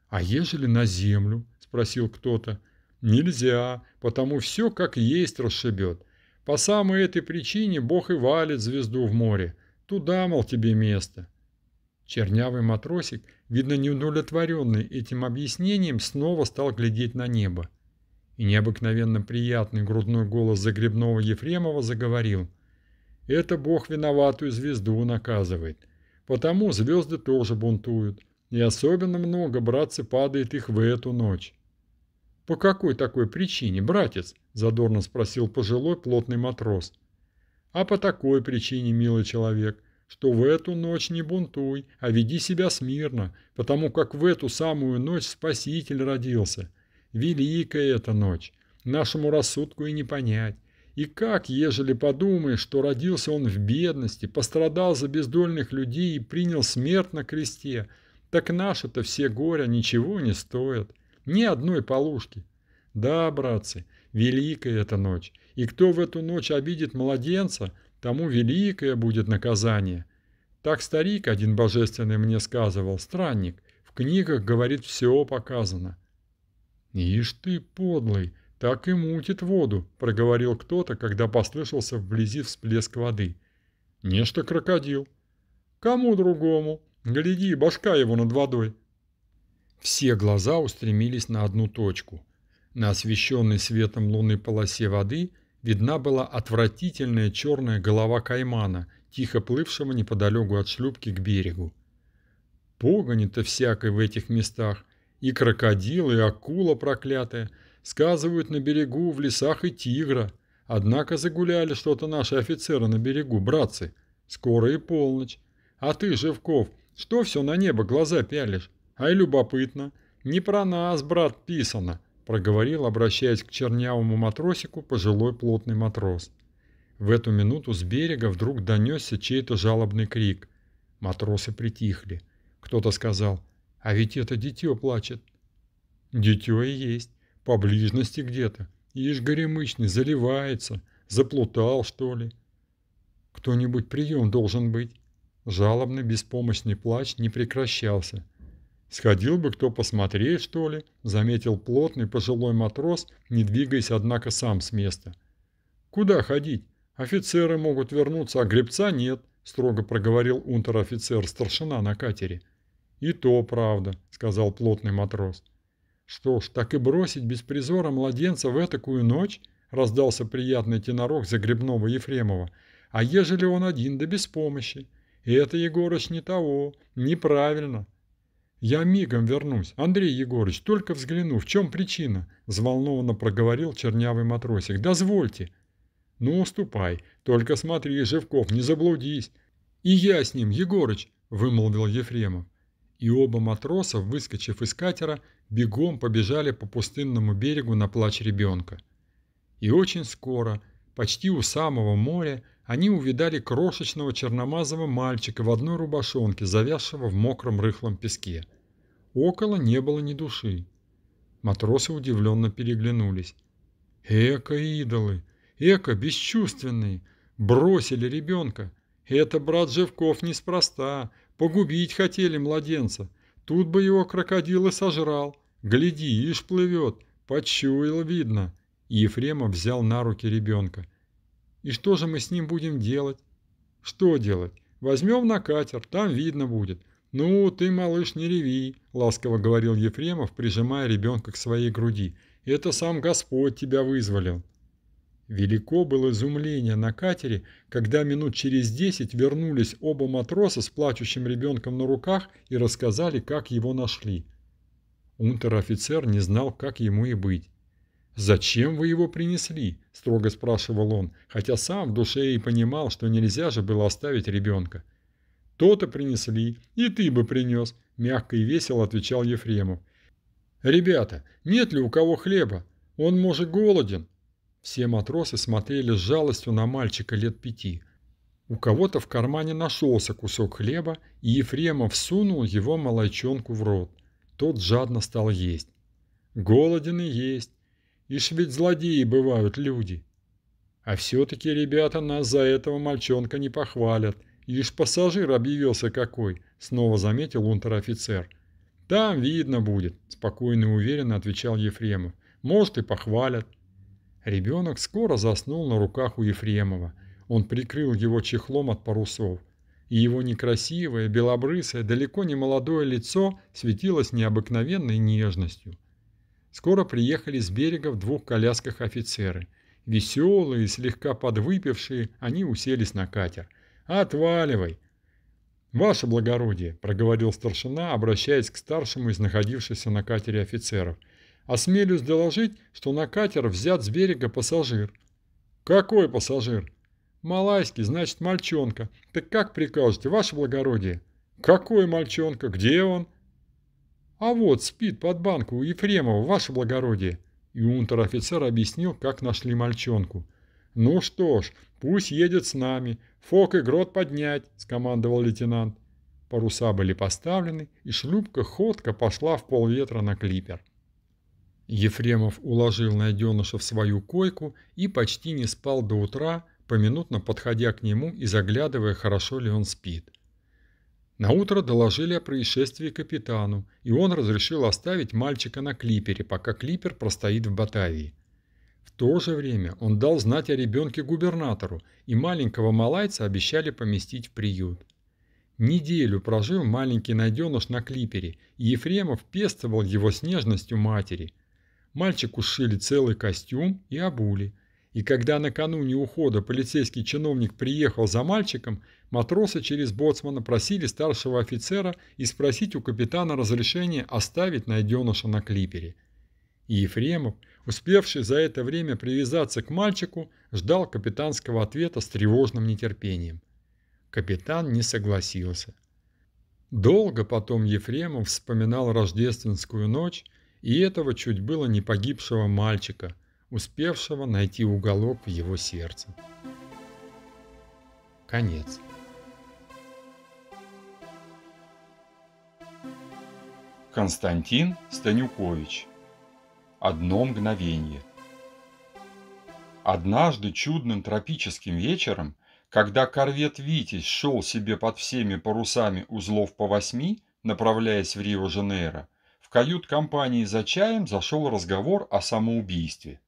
«А ежели на землю?» – спросил кто-то. «Нельзя, потому все как есть расшибет. По самой этой причине Бог и валит звезду в море. Туда, мол, тебе место». Чернявый матросик, видно неудовлетворенный этим объяснением, снова стал глядеть на небо. И необыкновенно приятный грудной голос загребного Ефремова заговорил. «Это Бог виноватую звезду наказывает. Потому звезды тоже бунтуют. И особенно много, братцы, падает их в эту ночь. «По какой такой причине, братец?» – задорно спросил пожилой плотный матрос. «А по такой причине, милый человек, что в эту ночь не бунтуй, а веди себя смирно, потому как в эту самую ночь Спаситель родился. Великая эта ночь, нашему рассудку и не понять, и как, ежели подумаешь, что родился он в бедности, пострадал за бездольных людей и принял смерть на кресте, так наши-то все горя ничего не стоят, ни одной полушки. Да, братцы, великая эта ночь, и кто в эту ночь обидит младенца, тому великое будет наказание. Так старик один божественный мне сказывал, странник, в книгах, говорит, все показано. Ишь ты, подлый, «Так и мутит воду», — проговорил кто-то, когда послышался вблизи всплеск воды. «Нечто крокодил». «Кому другому? Гляди, башка его над водой». Все глаза устремились на одну точку. На освещенной светом лунной полосе воды видна была отвратительная черная голова каймана, тихо плывшего неподалеку от шлюпки к берегу. Погони-то всякой в этих местах. И крокодил, и акула проклятая — Сказывают, на берегу в лесах и тигра. Однако загуляли что-то наши офицеры на берегу, братцы. Скоро и полночь. А ты, Живков, что все на небо глаза пялишь? Ай, любопытно. Не про нас, брат, писано, проговорил, обращаясь к чернявому матросику, пожилой плотный матрос. В эту минуту с берега вдруг донесся чей-то жалобный крик. Матросы притихли. Кто-то сказал, а ведь это дитё плачет. Дитё и есть поближности где-то. Ишь, горемычный, заливается, заплутал, что ли. Кто-нибудь прием должен быть. Жалобный беспомощный плач не прекращался. Сходил бы кто посмотреть, что ли, заметил плотный пожилой матрос, не двигаясь, однако, сам с места. Куда ходить? Офицеры могут вернуться, а гребца нет, строго проговорил унтер-офицер-старшина на катере. И то правда, сказал плотный матрос. Что ж, так и бросить без призора младенца в этакую ночь, раздался приятный тенорок загребного Ефремова. А ежели он один, да без помощи? И это, Егорыч, не того, неправильно. Я мигом вернусь. Андрей Егорыч, только взгляну, в чем причина? Взволнованно проговорил чернявый матросик. Дозвольте. Ну, уступай, только смотри, Живков, не заблудись. И я с ним, Егорыч, вымолвил Ефремов и оба матроса, выскочив из катера, бегом побежали по пустынному берегу на плач ребенка. И очень скоро, почти у самого моря, они увидали крошечного черномазого мальчика в одной рубашонке, завязшего в мокром рыхлом песке. Около не было ни души. Матросы удивленно переглянулись. «Эко идолы! Эко бесчувственные! Бросили ребенка! Это брат Живков неспроста! Погубить хотели младенца. Тут бы его крокодил и сожрал. Гляди, ишь плывет. Почуял, видно. Ефремов взял на руки ребенка. И что же мы с ним будем делать? Что делать? Возьмем на катер, там видно будет. Ну, ты, малыш, не реви, ласково говорил Ефремов, прижимая ребенка к своей груди. Это сам Господь тебя вызволил. Велико было изумление на катере, когда минут через десять вернулись оба матроса с плачущим ребенком на руках и рассказали, как его нашли. Унтер-офицер не знал, как ему и быть. «Зачем вы его принесли?» – строго спрашивал он, хотя сам в душе и понимал, что нельзя же было оставить ребенка. «То-то принесли, и ты бы принес», – мягко и весело отвечал Ефремов. «Ребята, нет ли у кого хлеба? Он, может, голоден?» Все матросы смотрели с жалостью на мальчика лет пяти. У кого-то в кармане нашелся кусок хлеба, и Ефремов сунул его молочонку в рот. Тот жадно стал есть. Голоден и есть. Ишь ведь злодеи бывают люди. А все-таки ребята нас за этого мальчонка не похвалят. Ишь пассажир объявился какой, снова заметил унтер-офицер. Там видно будет, спокойно и уверенно отвечал Ефремов. Может и похвалят. Ребенок скоро заснул на руках у Ефремова. Он прикрыл его чехлом от парусов. И его некрасивое, белобрысое, далеко не молодое лицо светилось необыкновенной нежностью. Скоро приехали с берега в двух колясках офицеры. Веселые, слегка подвыпившие, они уселись на катер. «Отваливай!» «Ваше благородие», – проговорил старшина, обращаясь к старшему из находившихся на катере офицеров – Осмелюсь доложить, что на катер взят с берега пассажир. Какой пассажир? Малайский, значит, мальчонка. Так как прикажете, ваше благородие? Какой мальчонка? Где он? А вот спит под банку у Ефремова, ваше благородие. И унтер-офицер объяснил, как нашли мальчонку. Ну что ж, пусть едет с нами. Фок и грот поднять, скомандовал лейтенант. Паруса были поставлены, и шлюпка ходка пошла в полветра на клипер. Ефремов уложил найденыша в свою койку и почти не спал до утра, поминутно подходя к нему и заглядывая, хорошо ли он спит. На утро доложили о происшествии капитану, и он разрешил оставить мальчика на клипере, пока клипер простоит в Батавии. В то же время он дал знать о ребенке губернатору, и маленького малайца обещали поместить в приют. Неделю прожил маленький найденыш на клипере, и Ефремов пестовал его с нежностью матери – Мальчику сшили целый костюм и обули. И когда накануне ухода полицейский чиновник приехал за мальчиком, матросы через боцмана просили старшего офицера и спросить у капитана разрешения оставить найденыша на клипере. И Ефремов, успевший за это время привязаться к мальчику, ждал капитанского ответа с тревожным нетерпением. Капитан не согласился. Долго потом Ефремов вспоминал рождественскую ночь, и этого чуть было не погибшего мальчика, успевшего найти уголок в его сердце. Конец. Константин Станюкович. Одно мгновение. Однажды чудным тропическим вечером, когда корвет «Витязь» шел себе под всеми парусами узлов по восьми, направляясь в Рио-Жанейро, в кают-компании за чаем зашел разговор о самоубийстве.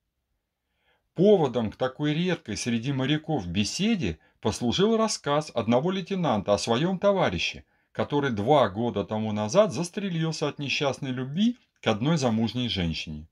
Поводом к такой редкой среди моряков беседе послужил рассказ одного лейтенанта о своем товарище, который два года тому назад застрелился от несчастной любви к одной замужней женщине.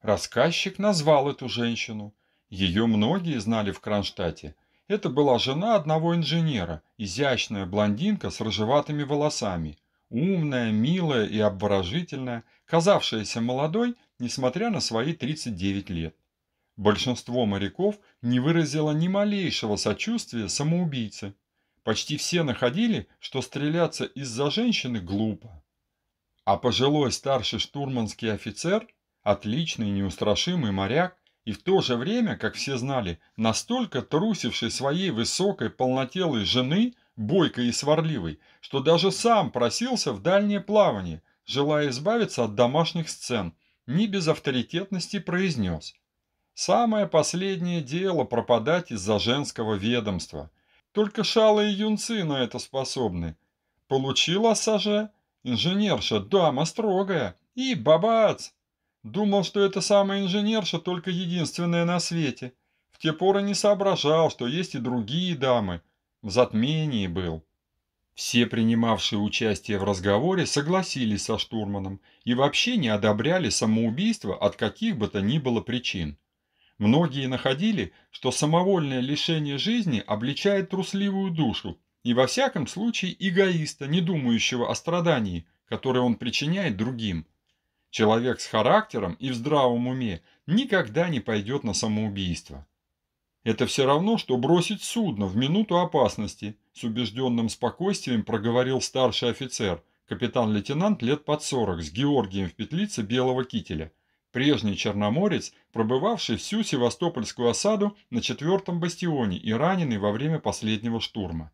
Рассказчик назвал эту женщину. Ее многие знали в Кронштадте. Это была жена одного инженера, изящная блондинка с рыжеватыми волосами – умная, милая и обворожительная, казавшаяся молодой, несмотря на свои 39 лет. Большинство моряков не выразило ни малейшего сочувствия самоубийце. Почти все находили, что стреляться из-за женщины глупо. А пожилой старший штурманский офицер, отличный неустрашимый моряк, и в то же время, как все знали, настолько трусивший своей высокой полнотелой жены, бойкой и сварливой, что даже сам просился в дальнее плавание, желая избавиться от домашних сцен, не без авторитетности произнес. «Самое последнее дело пропадать из-за женского ведомства. Только шалые юнцы на это способны. Получила саже, инженерша, дама строгая, и бабац!» Думал, что эта самая инженерша только единственная на свете. В те поры не соображал, что есть и другие дамы – в затмении был. Все принимавшие участие в разговоре согласились со штурманом и вообще не одобряли самоубийство от каких бы то ни было причин. Многие находили, что самовольное лишение жизни обличает трусливую душу и во всяком случае эгоиста, не думающего о страдании, которое он причиняет другим. Человек с характером и в здравом уме никогда не пойдет на самоубийство. Это все равно, что бросить судно в минуту опасности, с убежденным спокойствием проговорил старший офицер, капитан-лейтенант лет под сорок, с Георгием в петлице белого кителя, прежний черноморец, пробывавший всю севастопольскую осаду на четвертом бастионе и раненый во время последнего штурма.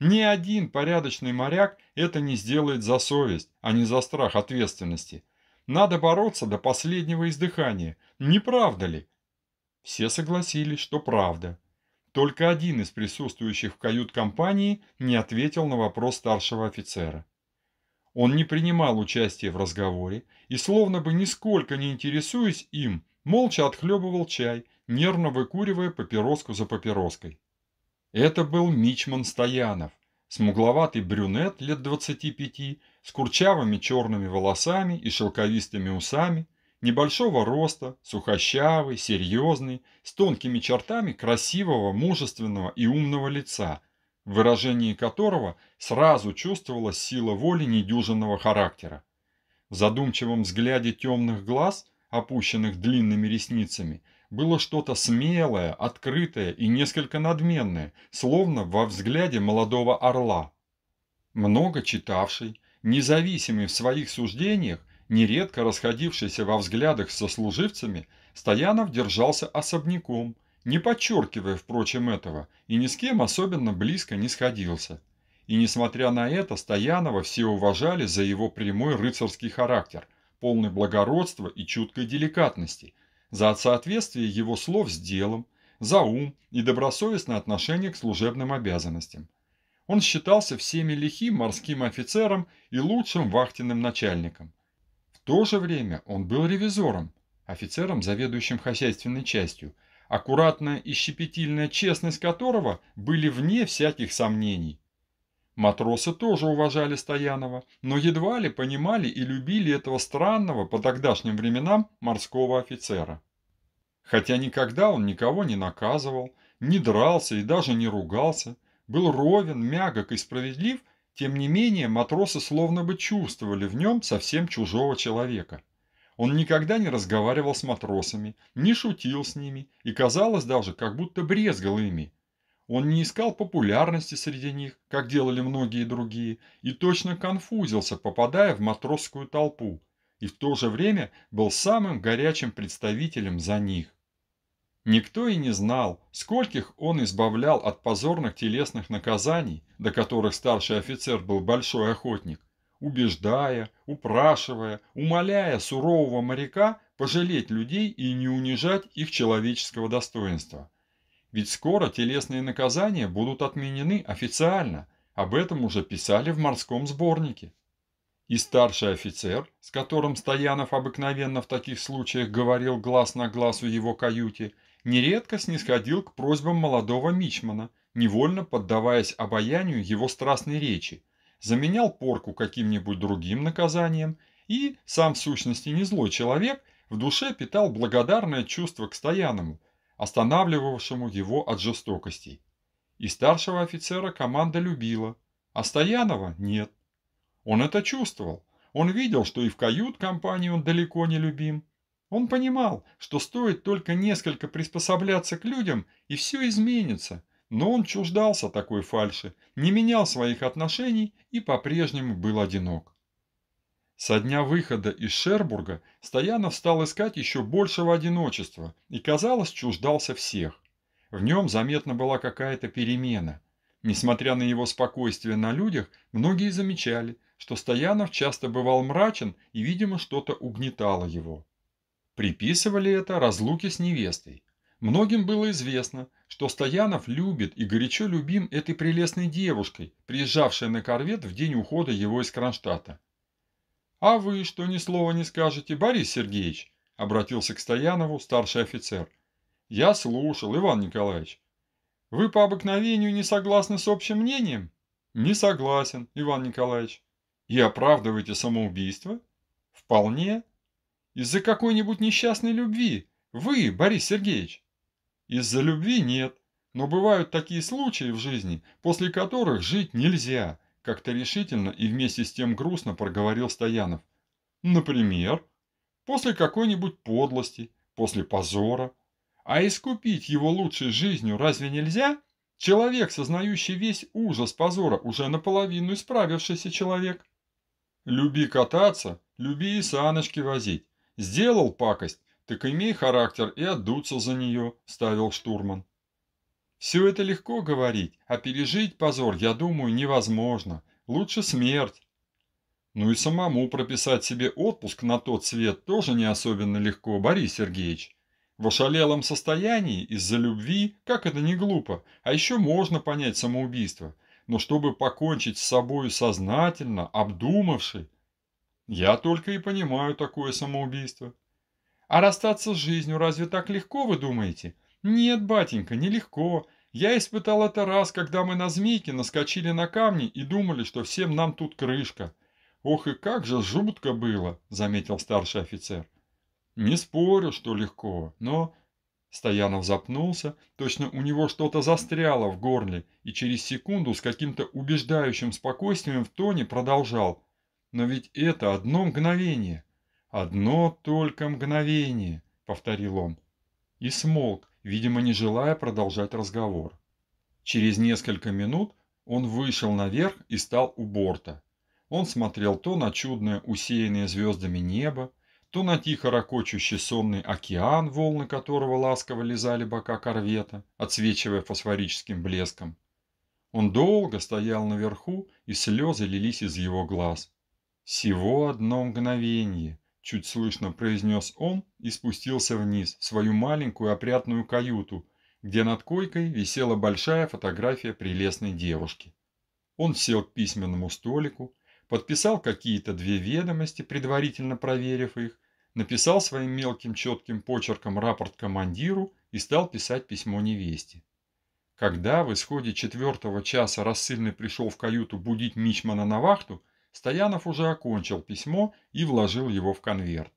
Ни один порядочный моряк это не сделает за совесть, а не за страх ответственности. Надо бороться до последнего издыхания, не правда ли? Все согласились, что правда. Только один из присутствующих в кают-компании не ответил на вопрос старшего офицера. Он не принимал участия в разговоре и, словно бы нисколько не интересуясь им, молча отхлебывал чай, нервно выкуривая папироску за папироской. Это был Мичман Стоянов, смугловатый брюнет лет 25, с курчавыми черными волосами и шелковистыми усами, небольшого роста, сухощавый, серьезный, с тонкими чертами красивого, мужественного и умного лица, в выражении которого сразу чувствовалась сила воли недюжинного характера. В задумчивом взгляде темных глаз, опущенных длинными ресницами, было что-то смелое, открытое и несколько надменное, словно во взгляде молодого орла. Много читавший, независимый в своих суждениях, Нередко расходившийся во взглядах со служивцами, Стоянов держался особняком, не подчеркивая, впрочем, этого, и ни с кем особенно близко не сходился. И несмотря на это, Стоянова все уважали за его прямой рыцарский характер, полный благородства и чуткой деликатности, за соответствие его слов с делом, за ум и добросовестное отношение к служебным обязанностям. Он считался всеми лихим морским офицером и лучшим вахтенным начальником – то же время он был ревизором, офицером, заведующим хозяйственной частью, аккуратная и щепетильная честность которого были вне всяких сомнений. Матросы тоже уважали Стоянова, но едва ли понимали и любили этого странного по тогдашним временам морского офицера. Хотя никогда он никого не наказывал, не дрался и даже не ругался, был ровен, мягок и справедлив тем не менее, матросы словно бы чувствовали в нем совсем чужого человека. Он никогда не разговаривал с матросами, не шутил с ними и, казалось, даже как будто брезгал ими. Он не искал популярности среди них, как делали многие другие, и точно конфузился, попадая в матросскую толпу, и в то же время был самым горячим представителем за них. Никто и не знал, скольких он избавлял от позорных телесных наказаний, до которых старший офицер был большой охотник, убеждая, упрашивая, умоляя сурового моряка пожалеть людей и не унижать их человеческого достоинства. Ведь скоро телесные наказания будут отменены официально, об этом уже писали в морском сборнике. И старший офицер, с которым Стоянов обыкновенно в таких случаях говорил глаз на глаз у его каюте – нередко снисходил к просьбам молодого мичмана, невольно поддаваясь обаянию его страстной речи, заменял порку каким-нибудь другим наказанием и, сам в сущности не злой человек, в душе питал благодарное чувство к Стояному, останавливавшему его от жестокостей. И старшего офицера команда любила, а Стоянова нет. Он это чувствовал, он видел, что и в кают-компании он далеко не любим, он понимал, что стоит только несколько приспособляться к людям, и все изменится, но он чуждался такой фальши, не менял своих отношений и по-прежнему был одинок. Со дня выхода из Шербурга Стоянов стал искать еще большего одиночества и, казалось, чуждался всех. В нем заметна была какая-то перемена. Несмотря на его спокойствие на людях, многие замечали, что Стоянов часто бывал мрачен и, видимо, что-то угнетало его. Приписывали это разлуке с невестой. Многим было известно, что Стоянов любит и горячо любим этой прелестной девушкой, приезжавшей на корвет в день ухода его из Кронштадта. «А вы что ни слова не скажете, Борис Сергеевич?» – обратился к Стоянову старший офицер. «Я слушал, Иван Николаевич». «Вы по обыкновению не согласны с общим мнением?» «Не согласен, Иван Николаевич». «И оправдываете самоубийство?» «Вполне». Из-за какой-нибудь несчастной любви? Вы, Борис Сергеевич? Из-за любви нет. Но бывают такие случаи в жизни, после которых жить нельзя, как-то решительно и вместе с тем грустно проговорил Стоянов. Например, после какой-нибудь подлости, после позора. А искупить его лучшей жизнью разве нельзя? Человек, сознающий весь ужас позора, уже наполовину исправившийся человек. Люби кататься, люби и саночки возить. Сделал пакость, так имей характер и отдуться за нее», — ставил штурман. «Все это легко говорить, а пережить позор, я думаю, невозможно. Лучше смерть». Ну и самому прописать себе отпуск на тот свет тоже не особенно легко, Борис Сергеевич. В ошалелом состоянии, из-за любви, как это не глупо, а еще можно понять самоубийство. Но чтобы покончить с собою сознательно, обдумавши, я только и понимаю такое самоубийство. А расстаться с жизнью разве так легко, вы думаете? Нет, батенька, нелегко. Я испытал это раз, когда мы на змейке наскочили на камни и думали, что всем нам тут крышка. Ох и как же жутко было, заметил старший офицер. Не спорю, что легко, но... Стоянов запнулся, точно у него что-то застряло в горле, и через секунду с каким-то убеждающим спокойствием в тоне продолжал – но ведь это одно мгновение. Одно только мгновение, повторил он. И смолк, видимо, не желая продолжать разговор. Через несколько минут он вышел наверх и стал у борта. Он смотрел то на чудное усеянное звездами небо, то на тихо ракочущий сонный океан, волны которого ласково лизали бока корвета, отсвечивая фосфорическим блеском. Он долго стоял наверху, и слезы лились из его глаз. «Всего одно мгновение», – чуть слышно произнес он и спустился вниз, в свою маленькую опрятную каюту, где над койкой висела большая фотография прелестной девушки. Он сел к письменному столику, подписал какие-то две ведомости, предварительно проверив их, написал своим мелким четким почерком рапорт командиру и стал писать письмо невесте. Когда в исходе четвертого часа рассыльный пришел в каюту будить Мичмана на вахту, Стоянов уже окончил письмо и вложил его в конверт.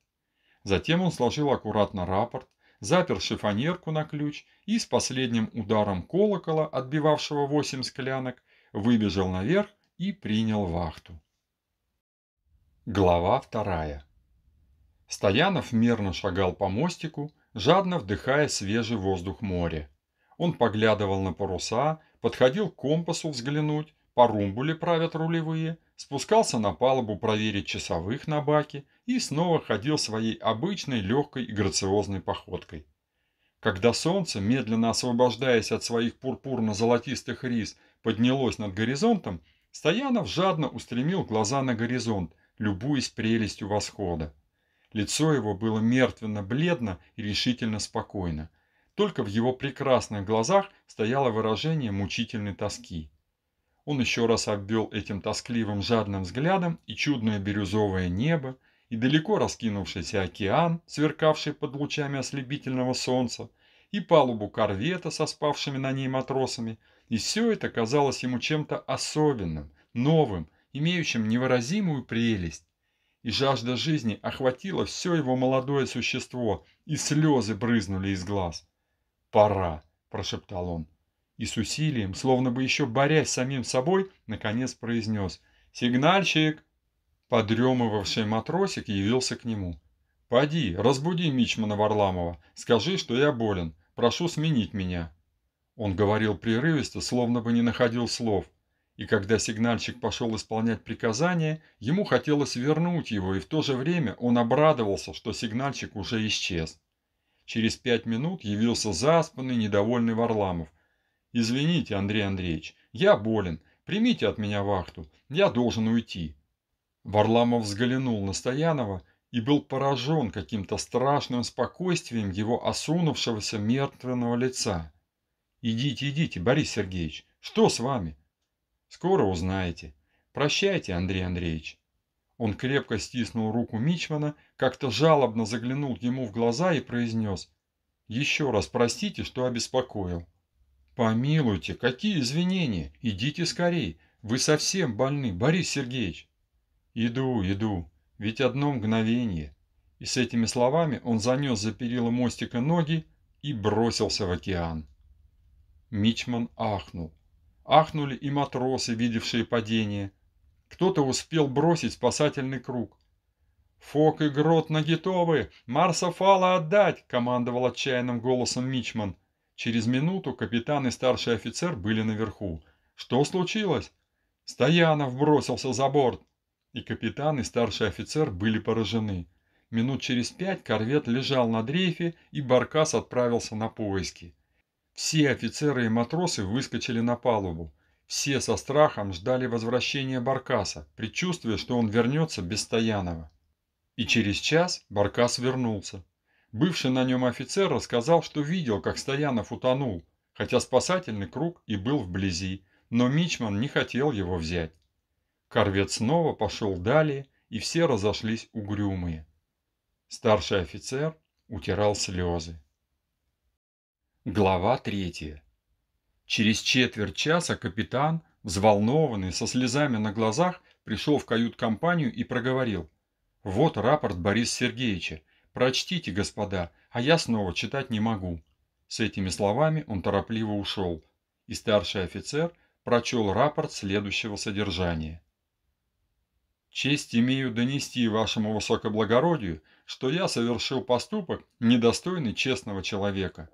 Затем он сложил аккуратно рапорт, запер шифонерку на ключ и с последним ударом колокола, отбивавшего восемь склянок, выбежал наверх и принял вахту. Глава вторая. Стоянов мерно шагал по мостику, жадно вдыхая свежий воздух моря. Он поглядывал на паруса, подходил к компасу взглянуть, по румбуле правят рулевые, спускался на палубу проверить часовых на баке и снова ходил своей обычной легкой и грациозной походкой. Когда солнце, медленно освобождаясь от своих пурпурно-золотистых рис, поднялось над горизонтом, Стоянов жадно устремил глаза на горизонт, любуясь прелестью восхода. Лицо его было мертвенно-бледно и решительно спокойно. Только в его прекрасных глазах стояло выражение мучительной тоски. Он еще раз обвел этим тоскливым жадным взглядом и чудное бирюзовое небо, и далеко раскинувшийся океан, сверкавший под лучами ослепительного солнца, и палубу корвета со спавшими на ней матросами, и все это казалось ему чем-то особенным, новым, имеющим невыразимую прелесть. И жажда жизни охватила все его молодое существо, и слезы брызнули из глаз. «Пора», – прошептал он, и с усилием, словно бы еще борясь с самим собой, наконец произнес «Сигнальщик!». Подремывавший матросик явился к нему. «Поди, разбуди Мичмана Варламова, скажи, что я болен, прошу сменить меня». Он говорил прерывисто, словно бы не находил слов, и когда сигнальщик пошел исполнять приказание, ему хотелось вернуть его, и в то же время он обрадовался, что сигнальщик уже исчез. Через пять минут явился заспанный, недовольный Варламов – «Извините, Андрей Андреевич, я болен. Примите от меня вахту. Я должен уйти». Варламов взглянул на Стоянова и был поражен каким-то страшным спокойствием его осунувшегося мертвенного лица. «Идите, идите, Борис Сергеевич, что с вами?» «Скоро узнаете. Прощайте, Андрей Андреевич». Он крепко стиснул руку Мичмана, как-то жалобно заглянул ему в глаза и произнес «Еще раз простите, что обеспокоил». Помилуйте, какие извинения? Идите скорей. Вы совсем больны, Борис Сергеевич. Иду, иду. Ведь одно мгновение. И с этими словами он занес за перила мостика ноги и бросился в океан. Мичман ахнул. Ахнули и матросы, видевшие падение. Кто-то успел бросить спасательный круг. «Фок и грот нагитовы! Марса Фала отдать!» — командовал отчаянным голосом Мичман — Через минуту капитан и старший офицер были наверху. «Что случилось?» «Стоянов бросился за борт!» И капитан, и старший офицер были поражены. Минут через пять корвет лежал на дрейфе, и Баркас отправился на поиски. Все офицеры и матросы выскочили на палубу. Все со страхом ждали возвращения Баркаса, предчувствуя, что он вернется без Стоянова. И через час Баркас вернулся. Бывший на нем офицер рассказал, что видел, как Стоянов утонул, хотя спасательный круг и был вблизи, но Мичман не хотел его взять. Корвет снова пошел далее, и все разошлись угрюмые. Старший офицер утирал слезы. Глава третья. Через четверть часа капитан, взволнованный, со слезами на глазах, пришел в кают-компанию и проговорил. «Вот рапорт Бориса Сергеевича. «Прочтите, господа, а я снова читать не могу». С этими словами он торопливо ушел, и старший офицер прочел рапорт следующего содержания. «Честь имею донести вашему высокоблагородию, что я совершил поступок, недостойный честного человека.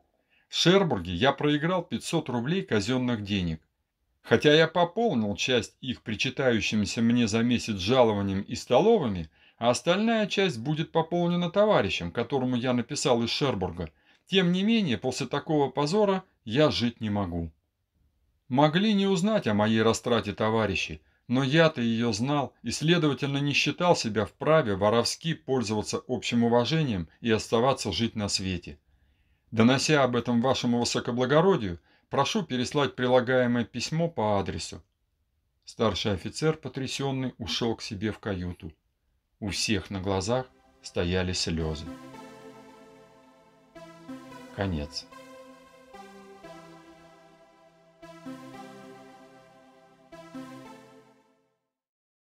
В Шербурге я проиграл 500 рублей казенных денег. Хотя я пополнил часть их причитающимся мне за месяц жалованием и столовыми – а остальная часть будет пополнена товарищем, которому я написал из Шербурга. Тем не менее, после такого позора я жить не могу. Могли не узнать о моей растрате товарищи, но я-то ее знал и, следовательно, не считал себя вправе воровски пользоваться общим уважением и оставаться жить на свете. Донося об этом вашему высокоблагородию, прошу переслать прилагаемое письмо по адресу. Старший офицер, потрясенный, ушел к себе в каюту. У всех на глазах стояли слезы. Конец.